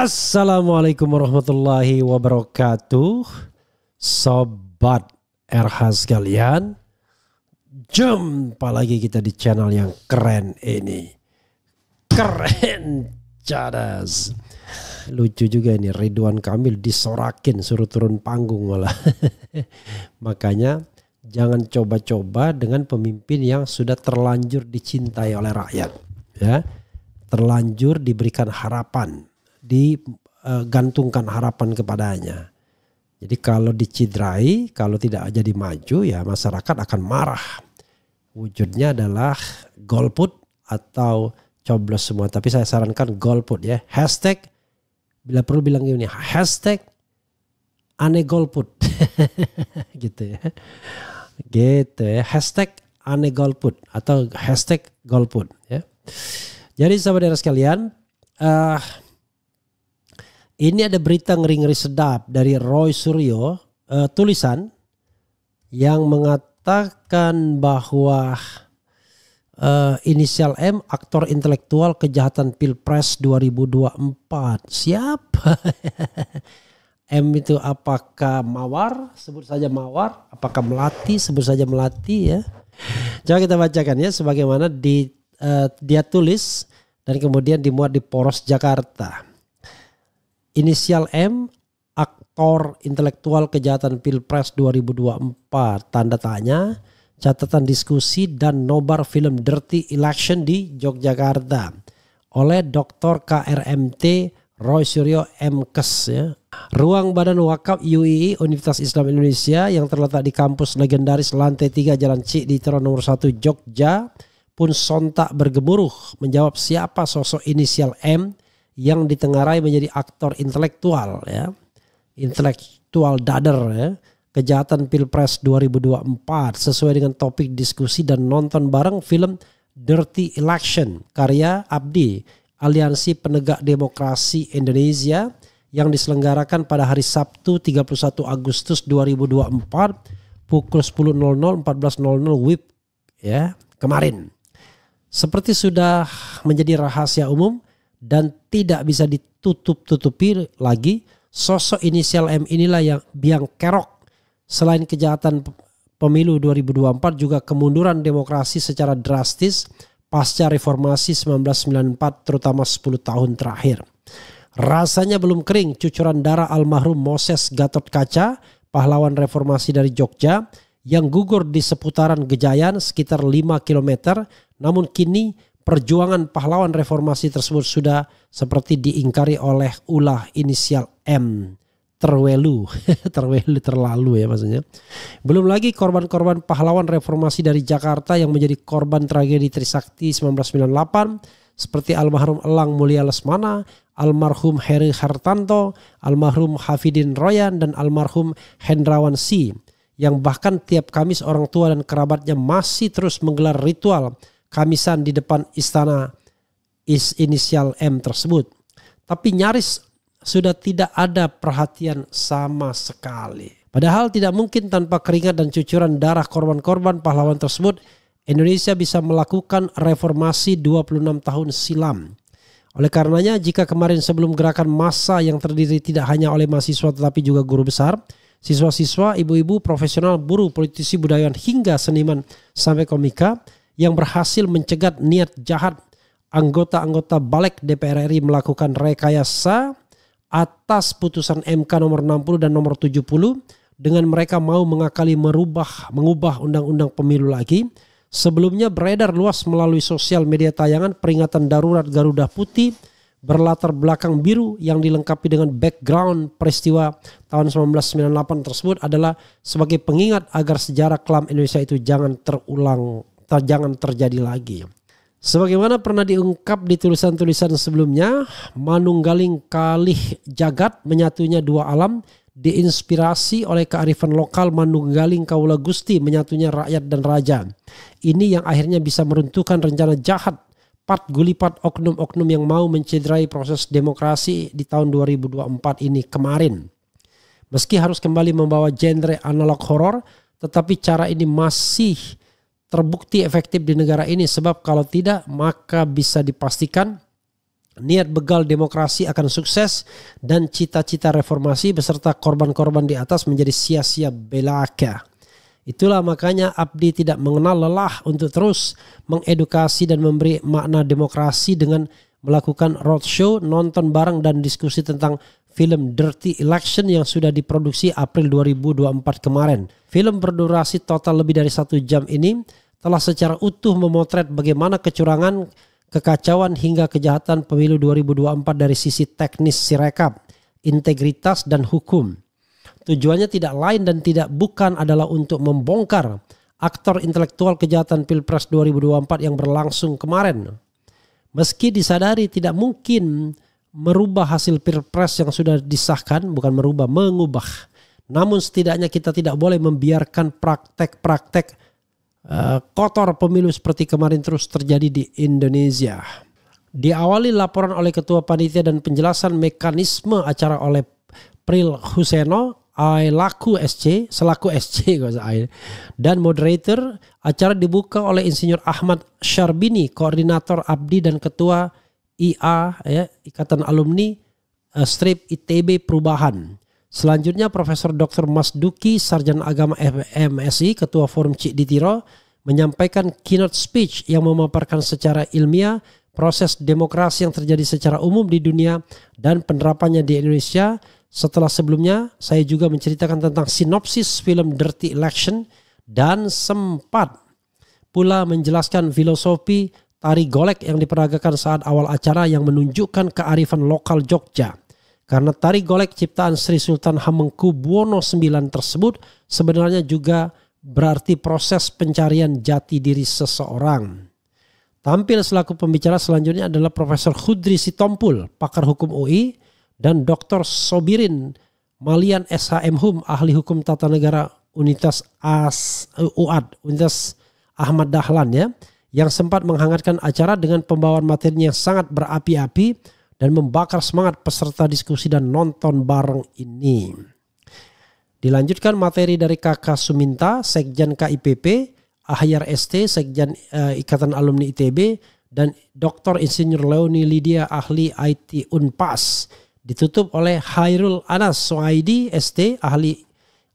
Assalamualaikum warahmatullahi wabarakatuh Sobat RH sekalian Jumpa lagi kita di channel yang keren ini Keren cadas Lucu juga ini Ridwan Kamil disorakin suruh turun panggung malah Makanya jangan coba-coba dengan pemimpin yang sudah terlanjur dicintai oleh rakyat ya terlanjur diberikan harapan digantungkan harapan kepadanya. Jadi kalau dicidrai, kalau tidak jadi maju ya masyarakat akan marah. Wujudnya adalah golput atau coblos semua. Tapi saya sarankan golput ya. Hashtag, bila perlu bilang gini, hashtag ane golput. gitu ya. Gitu ya. Hashtag ane golput atau hashtag golput ya. Jadi sahabat sahabat sekalian, uh, ini ada berita ngeri-ngeri sedap dari Roy Suryo, uh, tulisan yang mengatakan bahwa uh, inisial M aktor intelektual kejahatan Pilpres 2024. Siapa? M itu apakah Mawar? Sebut saja Mawar. Apakah Melati? Sebut saja Melati ya. Coba kita bacakan ya sebagaimana di uh, dia tulis dan kemudian dimuat di Poros Jakarta. Inisial M aktor intelektual kejahatan Pilpres 2024 tanda tanya catatan diskusi dan nobar film Dirty Election di Yogyakarta oleh Dr. KRMT Roy Suryo Mkes ya. Ruang Badan Wakaf UII Universitas Islam Indonesia yang terletak di kampus legendaris lantai 3 Jalan Cik di Ciditoro nomor 1 Jogja pun sontak bergemuruh menjawab siapa sosok inisial M yang ditengarai menjadi aktor intelektual ya. Intelektual dader ya. Kejahatan Pilpres 2024 sesuai dengan topik diskusi dan nonton bareng film Dirty Election karya Abdi Aliansi Penegak Demokrasi Indonesia yang diselenggarakan pada hari Sabtu 31 Agustus 2024 pukul 10.00 14.00 WIB ya kemarin. Seperti sudah menjadi rahasia umum, dan tidak bisa ditutup-tutupi lagi sosok inisial M inilah yang biang kerok selain kejahatan pemilu 2024 juga kemunduran demokrasi secara drastis pasca reformasi 1994 terutama 10 tahun terakhir. Rasanya belum kering cucuran darah almarhum Moses Gatot Kaca, pahlawan reformasi dari Jogja yang gugur di seputaran Gejayan sekitar 5 km namun kini perjuangan pahlawan reformasi tersebut sudah seperti diingkari oleh ulah inisial M terwelu, terwelu terlalu ya maksudnya. Belum lagi korban-korban pahlawan reformasi dari Jakarta yang menjadi korban tragedi Trisakti 1998 seperti almarhum Elang Mulia Lesmana, almarhum Heri Hartanto, almarhum Hafidin Royan dan almarhum Hendrawan Si yang bahkan tiap Kamis orang tua dan kerabatnya masih terus menggelar ritual Kamisan di depan istana is inisial M tersebut. Tapi nyaris sudah tidak ada perhatian sama sekali. Padahal tidak mungkin tanpa keringat dan cucuran darah korban-korban pahlawan tersebut Indonesia bisa melakukan reformasi 26 tahun silam. Oleh karenanya jika kemarin sebelum gerakan massa yang terdiri tidak hanya oleh mahasiswa tetapi juga guru besar, siswa-siswa, ibu-ibu, profesional, buruh, politisi, budayawan hingga seniman sampai komika yang berhasil mencegat niat jahat anggota-anggota balik DPR RI melakukan rekayasa atas putusan MK nomor 60 dan nomor 70 dengan mereka mau mengakali merubah mengubah undang-undang pemilu lagi. Sebelumnya beredar luas melalui sosial media tayangan peringatan darurat Garuda Putih berlatar belakang biru yang dilengkapi dengan background peristiwa tahun 1998 tersebut adalah sebagai pengingat agar sejarah kelam Indonesia itu jangan terulang ter jangan terjadi lagi. Sebagaimana pernah diungkap di tulisan-tulisan sebelumnya, manunggaling kalih jagat menyatunya dua alam diinspirasi oleh kearifan lokal manunggaling kaula gusti menyatunya rakyat dan raja. Ini yang akhirnya bisa meruntuhkan rencana jahat pat gulipat oknum-oknum yang mau mencederai proses demokrasi di tahun 2024 ini kemarin. Meski harus kembali membawa genre analog horor, tetapi cara ini masih terbukti efektif di negara ini sebab kalau tidak maka bisa dipastikan niat begal demokrasi akan sukses dan cita-cita reformasi beserta korban-korban di atas menjadi sia-sia belaka. Itulah makanya Abdi tidak mengenal lelah untuk terus mengedukasi dan memberi makna demokrasi dengan melakukan roadshow, nonton bareng dan diskusi tentang film Dirty Election yang sudah diproduksi April 2024 kemarin. Film berdurasi total lebih dari satu jam ini telah secara utuh memotret bagaimana kecurangan, kekacauan hingga kejahatan pemilu 2024 dari sisi teknis sirekap, integritas dan hukum. Tujuannya tidak lain dan tidak bukan adalah untuk membongkar aktor intelektual kejahatan Pilpres 2024 yang berlangsung kemarin. Meski disadari tidak mungkin merubah hasil pilpres yang sudah disahkan, bukan merubah, mengubah. Namun setidaknya kita tidak boleh membiarkan praktek-praktek uh, kotor pemilu seperti kemarin terus terjadi di Indonesia. Diawali laporan oleh Ketua Panitia dan penjelasan mekanisme acara oleh Pril Huseno, laku SC, selaku SC dan moderator acara dibuka oleh Insinyur Ahmad Syarbini, koordinator Abdi dan Ketua IA ya, Ikatan Alumni uh, Strip ITB Perubahan. Selanjutnya Profesor Dr. Mas Duki, Sarjana Agama FMSI Ketua Forum Cik Ditiro, menyampaikan keynote speech yang memaparkan secara ilmiah proses demokrasi yang terjadi secara umum di dunia dan penerapannya di Indonesia. Setelah sebelumnya, saya juga menceritakan tentang sinopsis film Dirty Election dan sempat pula menjelaskan filosofi tari golek yang diperagakan saat awal acara yang menunjukkan kearifan lokal Jogja. Karena tari golek ciptaan Sri Sultan Hamengkubuwono IX tersebut sebenarnya juga berarti proses pencarian jati diri seseorang. Tampil selaku pembicara selanjutnya adalah Profesor Khudri Sitompul, pakar hukum UI, dan Dr. Sobirin Malian SHM Hum, ahli hukum tata negara Unitas AS, UAD, Unitas Ahmad Dahlan ya yang sempat menghangatkan acara dengan pembawaan materinya yang sangat berapi-api dan membakar semangat peserta diskusi dan nonton bareng ini. Dilanjutkan materi dari Kakak Suminta, Sekjen KIPP, Ahyar ST, Sekjen uh, Ikatan Alumni ITB, dan Dr. Insinyur Leoni Lydia ahli IT Unpas. Ditutup oleh Hairul Anas Soaidi ST ahli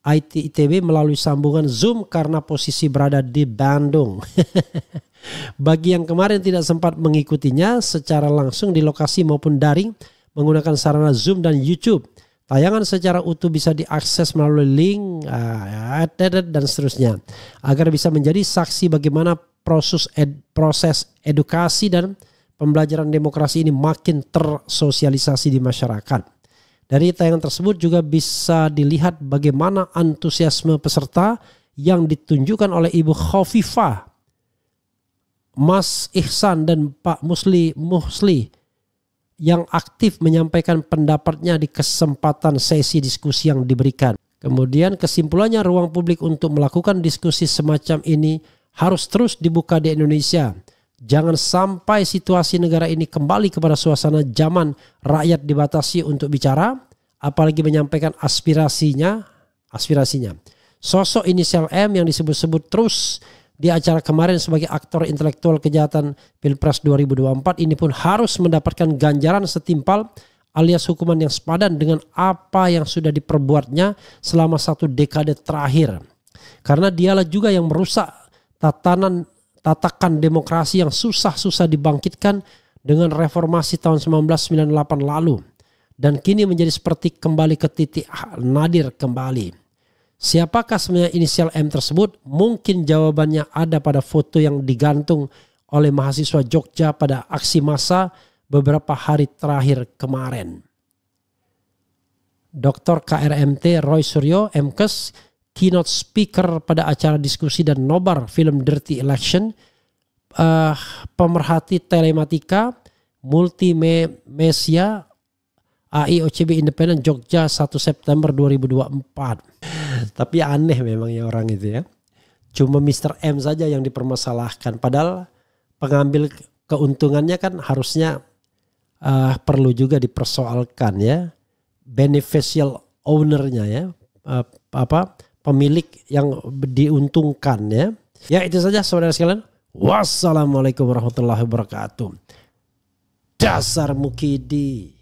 IT ITB melalui sambungan Zoom karena posisi berada di Bandung. Bagi yang kemarin tidak sempat mengikutinya secara langsung di lokasi maupun daring menggunakan sarana Zoom dan YouTube. Tayangan secara utuh bisa diakses melalui link uh, dan seterusnya agar bisa menjadi saksi bagaimana proses ed, proses edukasi dan pembelajaran demokrasi ini makin tersosialisasi di masyarakat. Dari tayangan tersebut juga bisa dilihat bagaimana antusiasme peserta yang ditunjukkan oleh Ibu Khofifah, Mas Ihsan dan Pak Musli Muhsli yang aktif menyampaikan pendapatnya di kesempatan sesi diskusi yang diberikan. Kemudian kesimpulannya ruang publik untuk melakukan diskusi semacam ini harus terus dibuka di Indonesia. Jangan sampai situasi negara ini kembali kepada suasana zaman rakyat dibatasi untuk bicara, apalagi menyampaikan aspirasinya, aspirasinya. Sosok inisial M yang disebut-sebut terus di acara kemarin sebagai aktor intelektual kejahatan Pilpres 2024 ini pun harus mendapatkan ganjaran setimpal alias hukuman yang sepadan dengan apa yang sudah diperbuatnya selama satu dekade terakhir. Karena dialah juga yang merusak tatanan tatakan demokrasi yang susah-susah dibangkitkan dengan reformasi tahun 1998 lalu dan kini menjadi seperti kembali ke titik nadir kembali. Siapakah sebenarnya inisial M tersebut? Mungkin jawabannya ada pada foto yang digantung oleh mahasiswa Jogja pada aksi massa beberapa hari terakhir kemarin. Dr. KRMT Roy Suryo, MKes, keynote speaker pada acara diskusi dan nobar film Dirty Election, uh, pemerhati telematika, multimedia AI OCB Independen Jogja 1 September 2024. Tapi aneh memang ya orang itu ya. Cuma Mr. M saja yang dipermasalahkan. Padahal pengambil keuntungannya kan harusnya uh, perlu juga dipersoalkan ya. Beneficial ownernya ya. Uh, apa pemilik yang diuntungkan ya. Ya itu saja saudara sekalian. Wassalamualaikum warahmatullahi wabarakatuh. Dasar Mukidi.